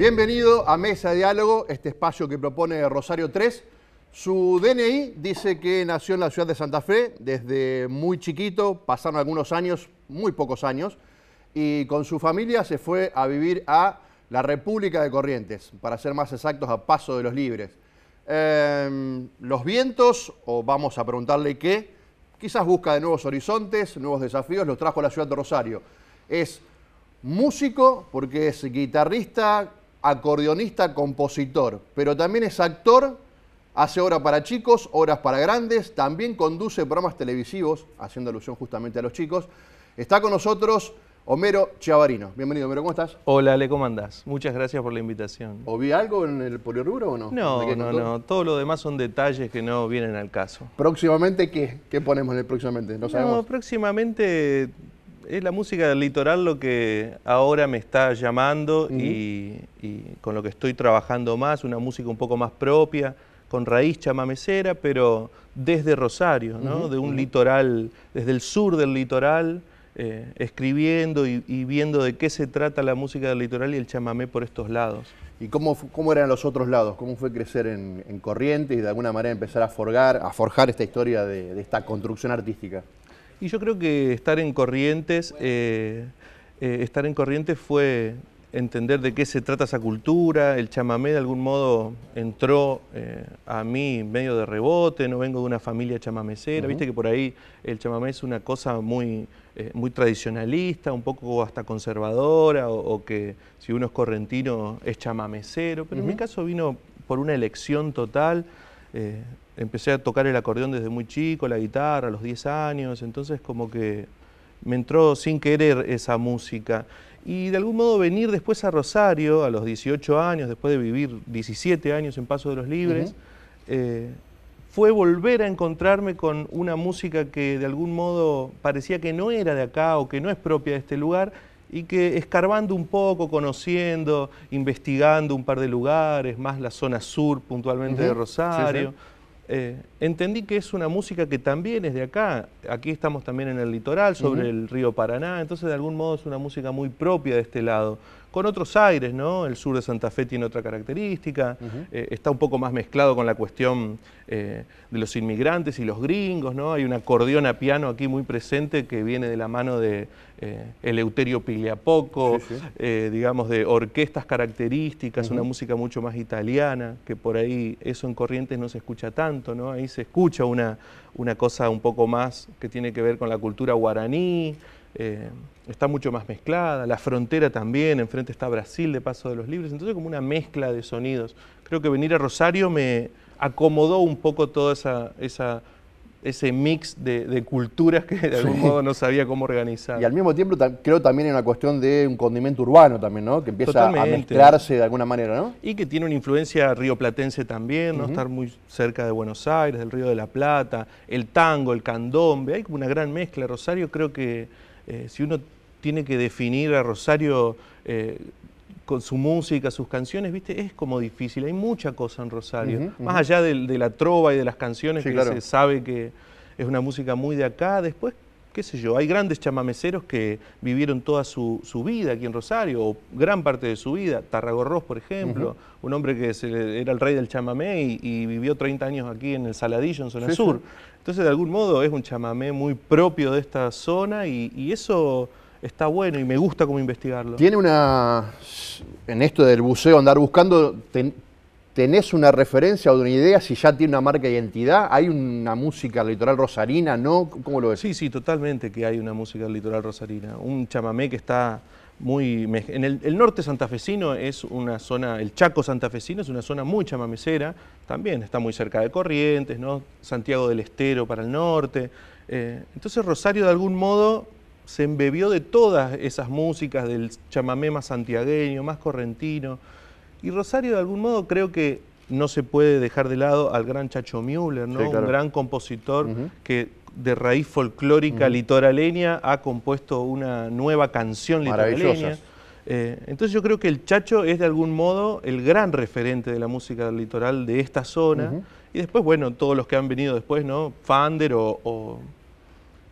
Bienvenido a Mesa de Diálogo, este espacio que propone Rosario 3. Su DNI dice que nació en la ciudad de Santa Fe desde muy chiquito, pasaron algunos años, muy pocos años, y con su familia se fue a vivir a la República de Corrientes, para ser más exactos, a Paso de los Libres. Em, los vientos, o vamos a preguntarle qué, quizás busca de nuevos horizontes, nuevos desafíos, los trajo a la ciudad de Rosario. Es músico porque es guitarrista, acordeonista, compositor, pero también es actor, hace obras para chicos, obras para grandes, también conduce programas televisivos, haciendo alusión justamente a los chicos. Está con nosotros Homero chavarino Bienvenido, Homero, ¿cómo estás? Hola, ¿Le ¿cómo andás? Muchas gracias por la invitación. ¿O vi algo en el poliorrubro o no? No, no, no. Todo lo demás son detalles que no vienen al caso. ¿Próximamente qué? ¿Qué ponemos en el próximamente? No, no sabemos. próximamente es la música del litoral lo que ahora me está llamando y, con lo que estoy trabajando más, una música un poco más propia, con raíz chamamecera, pero desde Rosario, De un litoral, desde el sur del litoral, eh, escribiendo y, viendo de qué se trata la música del litoral y el chamamé por estos lados. ¿Y cómo, eran los otros lados? ¿Cómo fue crecer en, Corrientes y de alguna manera empezar a forjar, a forjar esta historia de esta construcción artística? Y yo creo que estar en Corrientes, eh, eh, estar en Corrientes fue entender de qué se trata esa cultura, el chamamé de algún modo entró eh, a mí medio de rebote, no vengo de una familia chamamecera, viste que por ahí el chamamé es una cosa muy, muy tradicionalista, un poco hasta conservadora, o, que si uno es correntino es chamamecero, pero en mi caso vino por una elección total, empecé a tocar el acordeón desde muy chico, la guitarra, a los 10 años, entonces como que me entró sin querer esa música. Y de algún modo venir después a Rosario, a los 18 años, después de vivir 17 años en Paso de los Libres, eh, fue volver a encontrarme con una música que de algún modo parecía que no era de acá o que no es propia de este lugar y que escarbando un poco, conociendo, investigando un par de lugares, más la zona sur puntualmente de Rosario. Eh, entendí que es una música que también es de acá. Aquí estamos también en el litoral, sobre el río Paraná, entonces de algún modo es una música muy propia de este lado con otros aires, ¿no? El sur de Santa Fe tiene otra característica, eh, está un poco más mezclado con la cuestión eh, de los inmigrantes y los gringos, ¿no? Hay un acordeón a piano aquí muy presente que viene de la mano de eh, Eleuterio Pigliapoco, Poco, digamos de orquestas características, una música mucho más italiana, que por ahí eso en Corrientes no se escucha tanto, ¿no? Ahí se escucha una, una cosa un poco más que tiene que ver con la cultura guaraní, eh, está mucho más mezclada, la frontera también, enfrente está Brasil de Paso de los Libres, entonces como una mezcla de sonidos. Creo que venir a Rosario me acomodó un poco todo esa, esa, ese mix de, culturas que de algún modo no sabía cómo organizar. Y al mismo tiempo creo también en una cuestión de un condimento urbano también, ¿no? Que empieza a mezclarse de alguna manera, ¿no? Y que tiene una influencia rioplatense también, ¿no? Estar muy cerca de Buenos Aires, del Río de la Plata, el tango, el candombe, hay como una gran mezcla. Rosario creo que eh, si uno tiene que definir a Rosario eh, con su música, sus canciones, ¿viste? Es como difícil, hay mucha cosa en Rosario, más allá de, la trova y de las canciones que se sabe que es una música muy de acá, después qué sé yo, hay grandes chamameceros que vivieron toda su, vida aquí en Rosario, o gran parte de su vida, Tarragorros, por ejemplo, un hombre que era el rey del chamamé y, vivió 30 años aquí en el Saladillo, en zona sur. Entonces, de algún modo, es un chamamé muy propio de esta zona y, eso está bueno y me gusta como investigarlo. Tiene una, en esto del buceo, andar buscando, tenés una referencia o una idea si ya tiene una marca de identidad? ¿Hay una música litoral rosarina? ¿No? ¿Cómo lo ves? Sí, sí, totalmente que hay una música litoral rosarina. Un chamamé que está muy... En el, norte santafesino es una zona, el Chaco santafesino es una zona muy chamamecera, también está muy cerca de Corrientes, ¿no? Santiago del Estero para el norte. Eh, entonces Rosario de algún modo se embebió de todas esas músicas del chamamé más santiagueño, más correntino, y Rosario, de algún modo, creo que no se puede dejar de lado al gran Chacho Müller, ¿no? un gran compositor que de raíz folclórica litoraleña ha compuesto una nueva canción litoraleña. Maravillosa. Eh, entonces yo creo que el Chacho es de algún modo el gran referente de la música litoral de esta zona. Y después, bueno, todos los que han venido después, ¿no? Fander o,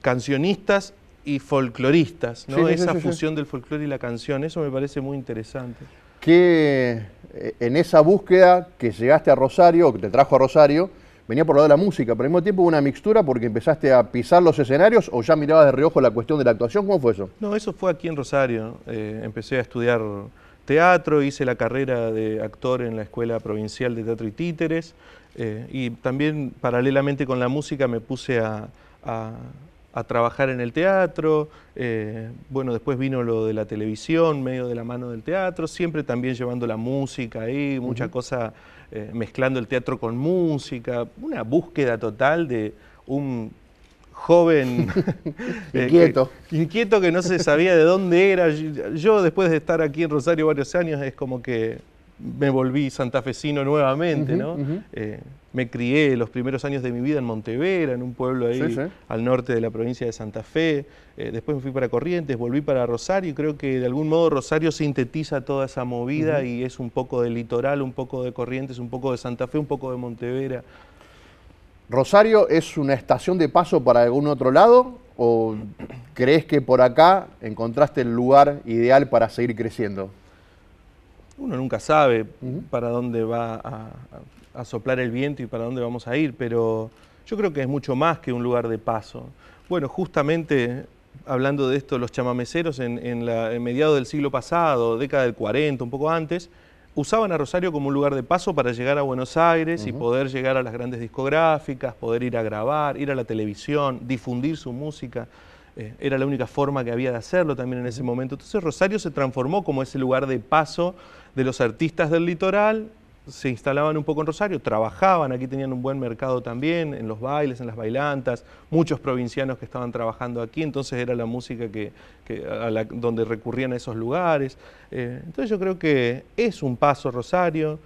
cancionistas y folcloristas, ¿no? Esa fusión del folclore y la canción, eso me parece muy interesante que eh, en esa búsqueda que llegaste a Rosario, que te trajo a Rosario, venía por lo de la música, pero al mismo tiempo hubo una mixtura porque empezaste a pisar los escenarios o ya mirabas de reojo la cuestión de la actuación, ¿cómo fue eso? No, eso fue aquí en Rosario. Eh, empecé a estudiar teatro, hice la carrera de actor en la Escuela Provincial de Teatro y Títeres eh, y también paralelamente con la música me puse a a trabajar en el teatro, eh, bueno, después vino lo de la televisión, medio de la mano del teatro, siempre también llevando la música ahí, mucha cosa eh, mezclando el teatro con música, una búsqueda total de un joven eh, inquieto. inquieto que no se sabía de dónde era. Yo después de estar aquí en Rosario varios años es como que me volví santafesino nuevamente, ¿no? Eh, me crié los primeros años de mi vida en Montevera, en un pueblo ahí al norte de la provincia de Santa Fe. Eh, después me fui para Corrientes, volví para Rosario y creo que de algún modo Rosario sintetiza toda esa movida y es un poco de litoral, un poco de Corrientes, un poco de Santa Fe, un poco de Montevera. ¿Rosario es una estación de paso para algún otro lado o crees que por acá encontraste el lugar ideal para seguir creciendo? uno nunca sabe para dónde va a, soplar el viento y para dónde vamos a ir, pero yo creo que es mucho más que un lugar de paso. Bueno, justamente hablando de esto, los chamameceros en, mediados del siglo pasado, década del 40, un poco antes, usaban a Rosario como un lugar de paso para llegar a Buenos Aires y poder llegar a las grandes discográficas, poder ir a grabar, ir a la televisión, difundir su música. Eh, era la única forma que había de hacerlo también en ese momento. Entonces Rosario se transformó como ese lugar de paso de los artistas del litoral se instalaban un poco en Rosario, trabajaban, aquí tenían un buen mercado también, en los bailes, en las bailantas, muchos provincianos que estaban trabajando aquí, entonces era la música que, donde recurrían a esos lugares. Eh, entonces yo creo que es un paso Rosario,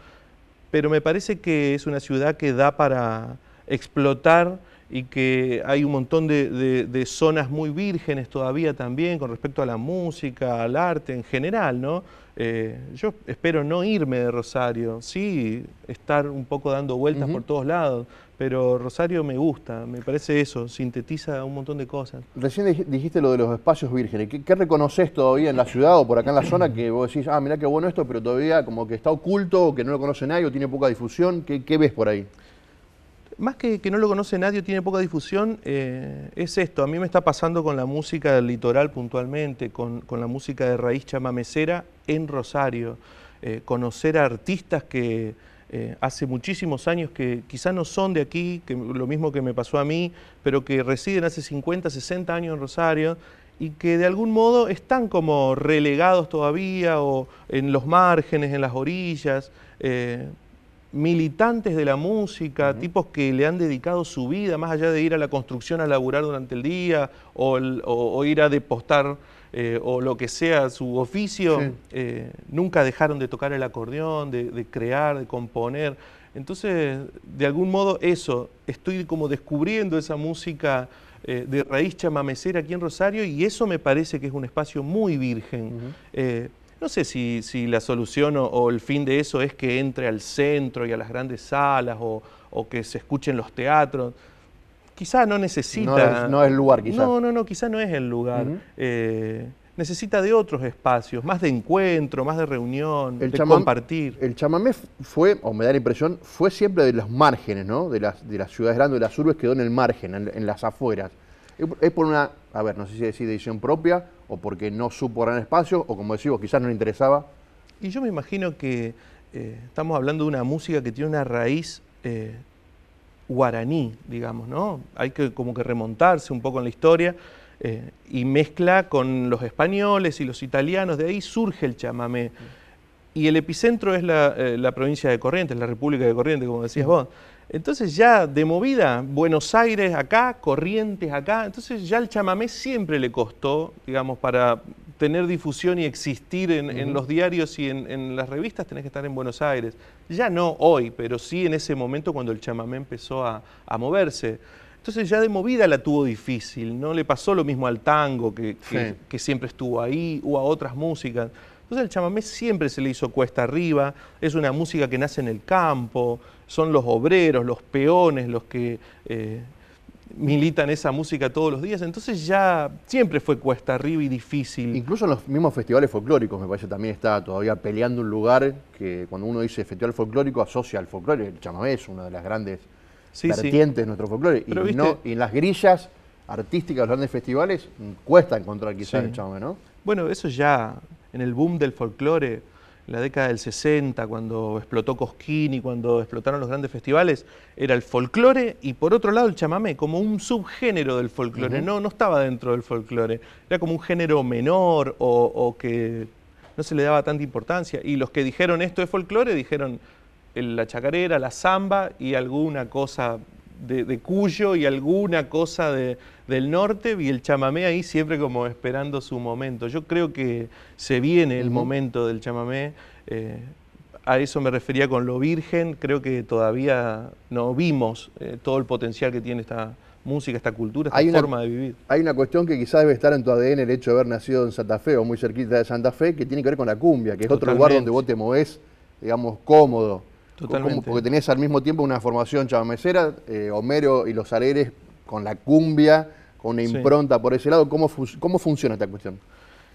pero me parece que es una ciudad que da para explotar y que hay un montón de, de zonas muy vírgenes todavía también con respecto a la música, al arte en general, ¿no? Eh, yo espero no irme de Rosario, sí estar un poco dando vueltas por todos lados, pero Rosario me gusta, me parece eso, sintetiza un montón de cosas. Recién dijiste lo de los espacios vírgenes, ¿qué, reconoces todavía en la ciudad o por acá en la zona que vos decís, ah, mirá qué bueno esto, pero todavía como que está oculto, que no lo conoce nadie o tiene poca difusión? qué ves por ahí? más que, que no lo conoce nadie, tiene poca difusión, eh, es esto. A mí me está pasando con la música del litoral puntualmente, con, la música de raíz chamamecera en Rosario. Eh, conocer a artistas que eh, hace muchísimos años que quizás no son de aquí, que lo mismo que me pasó a mí, pero que residen hace 50, 60 años en Rosario y que de algún modo están como relegados todavía o en los márgenes, en las orillas militantes de la música, tipos que le han dedicado su vida, más allá de ir a la construcción a laburar durante el día o, ir a depostar eh, o lo que sea su oficio, eh, nunca dejaron de tocar el acordeón, de, crear, de componer. Entonces, de algún modo eso, estoy como descubriendo esa música eh, de raíz chamamecera aquí en Rosario y eso me parece que es un espacio muy virgen. No sé si, la solución o, el fin de eso es que entre al centro y a las grandes salas o, que se escuchen los teatros. Quizá no necesita... No es, el lugar, quizá. No, no, no, quizá no es el lugar. Eh, necesita de otros espacios, más de encuentro, más de reunión, de compartir. El chamamé fue, o me da la impresión, fue siempre de los márgenes, ¿no? De las, de las ciudades grandes, de las urbes, quedó en el margen, en las afueras. Es por una, a ver, no sé si decir decisión propia o porque no supo gran espacio o como decimos, quizás no le interesaba. Y yo me imagino que eh, estamos hablando de una música que tiene una raíz eh, guaraní, digamos, ¿no? Hay que como que remontarse un poco en la historia eh, y mezcla con los españoles y los italianos, de ahí surge el chamamé. Mm. Y el epicentro es la, la provincia de Corrientes, la República de Corrientes, como decías mm. vos. Entonces ya de movida, Buenos Aires acá, Corrientes acá, entonces ya el chamamé siempre le costó, digamos, para tener difusión y existir en, los diarios y en, las revistas tenés que estar en Buenos Aires. Ya no hoy, pero sí en ese momento cuando el chamamé empezó a, moverse. Entonces ya de movida la tuvo difícil, no le pasó lo mismo al tango que, que siempre estuvo ahí o a otras músicas. Entonces pues el chamamé siempre se le hizo cuesta arriba, es una música que nace en el campo, son los obreros, los peones, los que eh, militan esa música todos los días, entonces ya siempre fue cuesta arriba y difícil. Incluso en los mismos festivales folclóricos, me parece, también está todavía peleando un lugar que cuando uno dice festival folclórico asocia al folclore, el chamamé es una de las grandes vertientes de nuestro folclore, y, en las grillas artísticas de los grandes festivales cuesta encontrar quizás el chamamé, ¿no? Bueno, eso ya en el boom del folclore, en la década del 60, cuando explotó Cosquín y cuando explotaron los grandes festivales, era el folclore y por otro lado el chamamé, como un subgénero del folclore, no, no estaba dentro del folclore, era como un género menor o, o, que no se le daba tanta importancia. Y los que dijeron esto es folclore dijeron la chacarera, la samba y alguna cosa de, Cuyo y alguna cosa del norte y el chamamé ahí siempre como esperando su momento. Yo creo que se viene el momento del chamamé. Eh, a eso me refería con lo virgen. Creo que todavía no vimos eh, todo el potencial que tiene esta música, esta cultura, esta forma de vivir. Hay una cuestión que quizás debe estar en tu ADN el hecho de haber nacido en Santa Fe o muy cerquita de Santa Fe, que tiene que ver con la cumbia, que es otro lugar donde vos te movés, digamos, cómodo. Porque tenías al mismo tiempo una formación chavamecera, eh, Homero y los Alegres con la cumbia, con una impronta por ese lado. ¿Cómo, funciona esta cuestión?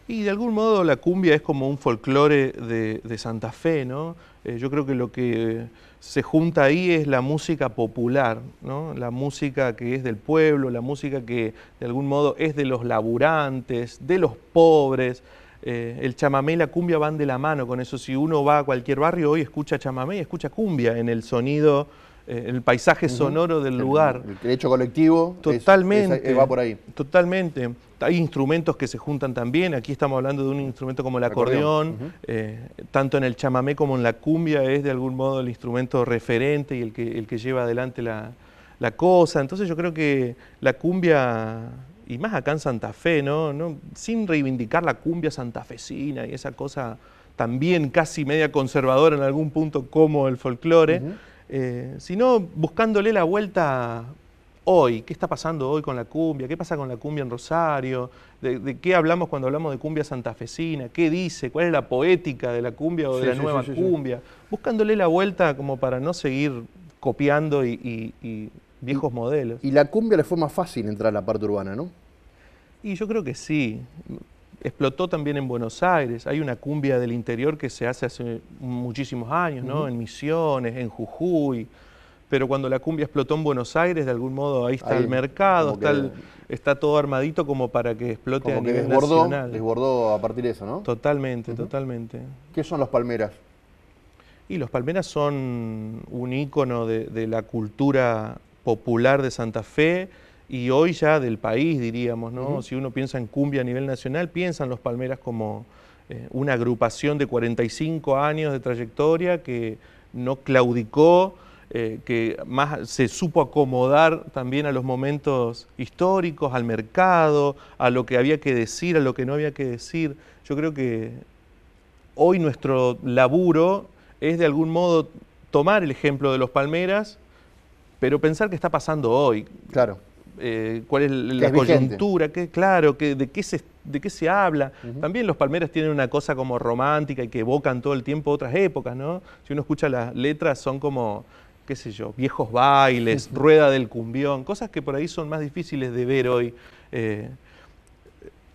Y de algún modo la cumbia es como un folclore de, Santa Fe, ¿no? Eh, yo creo que lo que se junta ahí es la música popular, ¿no? La música que es del pueblo, la música que de algún modo es de los laburantes, de los pobres. Eh, el chamamé y la cumbia van de la mano con eso. Si uno va a cualquier barrio hoy escucha chamamé y escucha cumbia en el sonido, eh, en el paisaje sonoro del lugar. El derecho colectivo totalmente, va por ahí. Totalmente. Hay instrumentos que se juntan también. Aquí estamos hablando de un instrumento como el acordeón. Eh, tanto en el chamamé como en la cumbia es de algún modo el instrumento referente y el que, el que lleva adelante la, la cosa. Entonces yo creo que la cumbia y más acá en Santa Fe, ¿no? Sin reivindicar la cumbia santafesina y esa cosa también casi media conservadora en algún punto como el folclore, eh, sino buscándole la vuelta hoy, qué está pasando hoy con la cumbia, qué pasa con la cumbia en Rosario, de, qué hablamos cuando hablamos de cumbia santafesina, qué dice, cuál es la poética de la cumbia o de la nueva cumbia, buscándole la vuelta como para no seguir copiando y viejos modelos. Y la cumbia le fue más fácil entrar a la parte urbana, ¿no? Y yo creo que sí. Explotó también en Buenos Aires. Hay una cumbia del interior que se hace hace muchísimos años, ¿no? En Misiones, en Jujuy. Pero cuando la cumbia explotó en Buenos Aires, de algún modo ahí está el mercado, está, todo armadito como para que explote a nivel desbordó, Desbordó a partir de eso, ¿no? Totalmente, totalmente. ¿Qué son los palmeras? Y los Palmeras son un ícono de, de, la cultura popular de Santa Fe y hoy ya del país, diríamos, ¿no? Si uno piensa en cumbia a nivel nacional, piensan los Palmeras como eh, una agrupación de 45 años de trayectoria que no claudicó, eh, que más se supo acomodar también a los momentos históricos, al mercado, a lo que había que decir, a lo que no había que decir. Yo creo que hoy nuestro laburo es de algún modo tomar el ejemplo de los Palmeras pero pensar qué está pasando hoy. Claro. Eh, cuál es la coyuntura, que, claro, que, de, qué se, de qué se habla. También los palmeras tienen una cosa como romántica y que evocan todo el tiempo otras épocas, ¿no? Si uno escucha las letras son como, qué sé yo, viejos bailes, rueda del cumbión, cosas que por ahí son más difíciles de ver hoy. Eh,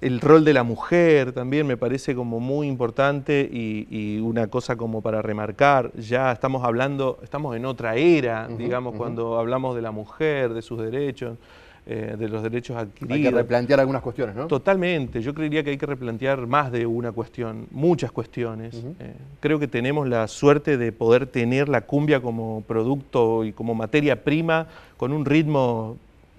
el rol de la mujer también me parece como muy importante y, una cosa como para remarcar, ya estamos hablando, estamos en otra era, digamos, cuando hablamos de la mujer, de sus derechos, eh, de los derechos adquiridos. Hay que replantear algunas cuestiones, ¿no? Totalmente, yo creería que hay que replantear más de una cuestión, muchas cuestiones. Eh, creo que tenemos la suerte de poder tener la cumbia como producto y como materia prima con un ritmo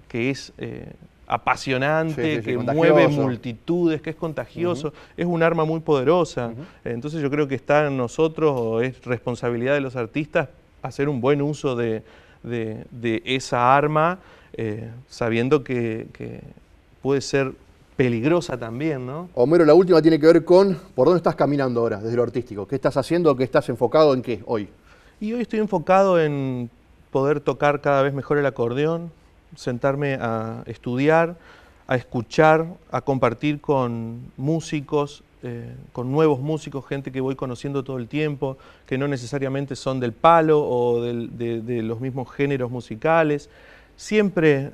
que es... Eh, apasionante, que mueve multitudes, que es contagioso, es un arma muy poderosa. Entonces yo creo que está en nosotros, o es responsabilidad de los artistas, hacer un buen uso de, esa arma, eh, sabiendo que, puede ser peligrosa también, ¿no? Homero, la última tiene que ver con por dónde estás caminando ahora, desde lo artístico. ¿Qué estás haciendo? ¿Qué estás enfocado en qué hoy? Y hoy estoy enfocado en poder tocar cada vez mejor el acordeón, sentarme a estudiar, a escuchar, a compartir con músicos, eh, con nuevos músicos, gente que voy conociendo todo el tiempo, que no necesariamente son del palo o de, los mismos géneros musicales siempre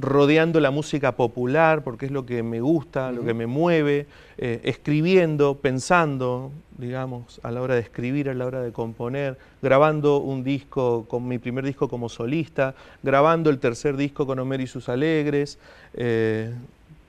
rodeando la música popular, porque es lo que me gusta, lo que me mueve, eh, escribiendo, pensando, digamos, a la hora de escribir, a la hora de componer, grabando un disco, con mi primer disco como solista, grabando el tercer disco con Homer y sus Alegres, eh,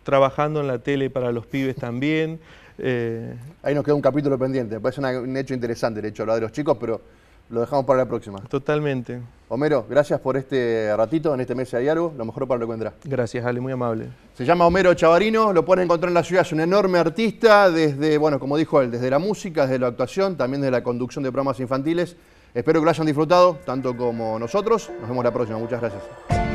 trabajando en la tele para los pibes también. Eh. Ahí nos queda un capítulo pendiente, parece un hecho interesante el hecho de de los chicos, pero lo dejamos para la próxima. Totalmente. Homero, gracias por este ratito en este mes de Diálogo. Lo mejor para lo que vendrá. Gracias, Ale, muy amable. Se llama Homero Chavarino, lo pueden encontrar en la ciudad. Es un enorme artista, desde, bueno, como dijo él, desde la música, desde la actuación, también desde la conducción de programas infantiles. Espero que lo hayan disfrutado, tanto como nosotros. Nos vemos la próxima. Muchas gracias.